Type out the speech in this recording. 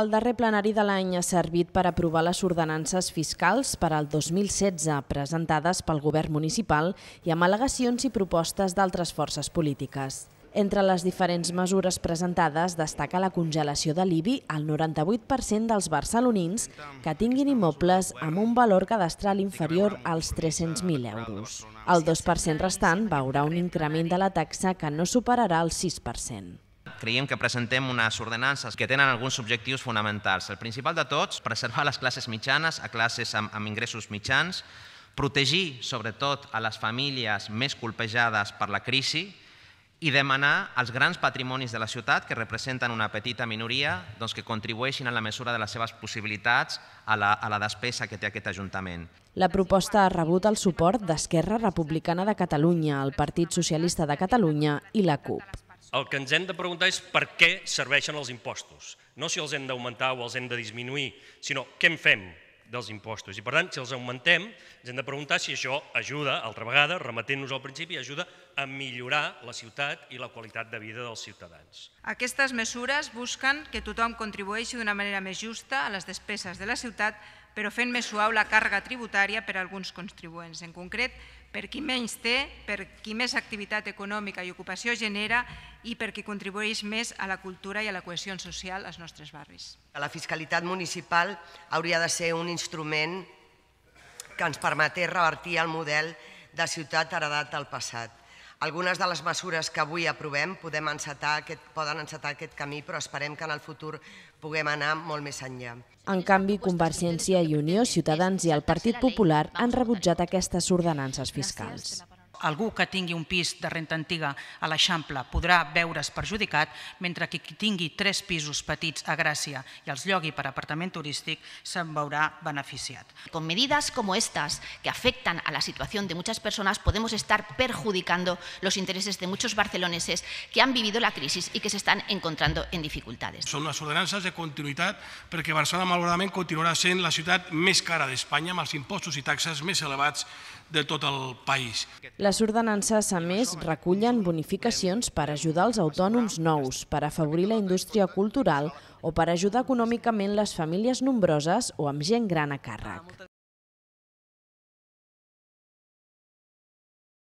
El darrer plenari de l'any ha servit per aprovar les ordenances fiscals per al 2016 presentades pel govern municipal i amb al·legacions i propostes d'altres forces polítiques. Entre les diferents mesures presentades destaca la congelació de l'IBI al 98% dels barcelonins que tinguin immobles amb un valor cadastral inferior als 300.000 euros. El 2% restant veurà un increment de la taxa que no superarà el 6% creiem que presentem unes ordenances que tenen alguns objectius fonamentals. El principal de tots, preservar les classes mitjanes a classes amb, amb ingressos mitjans, protegir sobretot a les famílies més colpejades per la crisi i demanar als grans patrimonis de la ciutat, que representen una petita minoria, doncs que contribueixin en la mesura de les seves possibilitats a la, a la despesa que té aquest Ajuntament. La proposta ha rebut el suport d'Esquerra Republicana de Catalunya, el Partit Socialista de Catalunya i la CUP. El que ens hem de preguntar és per què serveixen els impostos. No si els hem d'augmentar o els hem de disminuir, sinó què en fem dels impostos. I per tant, si els augmentem, ens hem de preguntar si això ajuda, altra vegada, remetent-nos al principi, ajuda a millorar la ciutat i la qualitat de vida dels ciutadans. Aquestes mesures busquen que tothom contribueixi d'una manera més justa a les despeses de la ciutat però fent més suau la càrrega tributària per a alguns contribuents, en concret per qui menys té, per qui més activitat econòmica i ocupació genera i per qui contribueix més a la cultura i a la cohesió social als nostres barris. La fiscalitat municipal hauria de ser un instrument que ens permetés revertir el model de ciutat heredat del passat. Algunes de les mesures que avui aprovem podem aquest, poden encetar aquest camí, però esperem que en el futur puguem anar molt més enllà. En canvi, Convergència i Unió, Ciutadans i el Partit Popular han rebutjat aquestes ordenances fiscals algú que tingui un pis de renta antiga a l'Eixample podrà veure's perjudicat, mentre que qui tingui tres pisos petits a Gràcia i els llogui per apartament turístic se'n veurà beneficiat. Con medidas como estas, que afectan a la situación de muchas personas, podemos estar perjudicando los intereses de muchos barceloneses que han vivido la crisis y que se están encontrando en dificultades. Són unes ordenances de continuïtat perquè Barcelona, malauradament, continuarà sent la ciutat més cara d'Espanya amb els impostos i taxes més elevats de tot el país. La les ordenances, a més, recullen bonificacions per ajudar els autònoms nous, per afavorir la indústria cultural o per ajudar econòmicament les famílies nombroses o amb gent gran a càrrec.